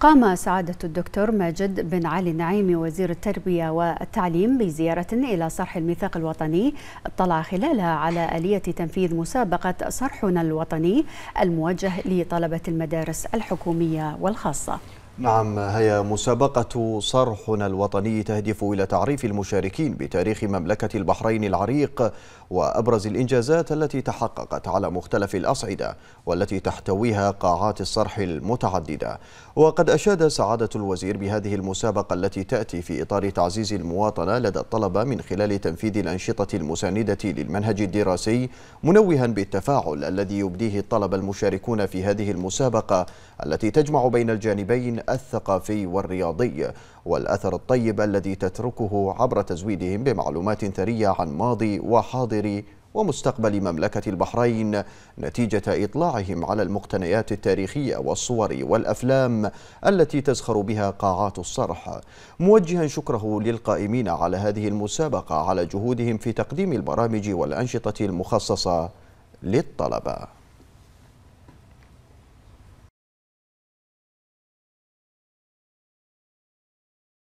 قام سعادة الدكتور ماجد بن علي النعيمي وزير التربية والتعليم بزيارة إلى صرح الميثاق الوطني اطلع خلالها على آلية تنفيذ مسابقة صرحنا الوطني الموجه لطلبة المدارس الحكومية والخاصة نعم هي مسابقة صرحنا الوطني تهدف إلى تعريف المشاركين بتاريخ مملكة البحرين العريق وأبرز الإنجازات التي تحققت على مختلف الأصعدة والتي تحتويها قاعات الصرح المتعددة وقد أشاد سعادة الوزير بهذه المسابقة التي تأتي في إطار تعزيز المواطنة لدى الطلبة من خلال تنفيذ الأنشطة المساندة للمنهج الدراسي منوها بالتفاعل الذي يبديه الطلبة المشاركون في هذه المسابقة التي تجمع بين الجانبين الثقافي والرياضي والأثر الطيب الذي تتركه عبر تزويدهم بمعلومات ثرية عن ماضي وحاضر ومستقبل مملكة البحرين نتيجة إطلاعهم على المقتنيات التاريخية والصور والأفلام التي تزخر بها قاعات الصرح موجها شكره للقائمين على هذه المسابقة على جهودهم في تقديم البرامج والأنشطة المخصصة للطلبة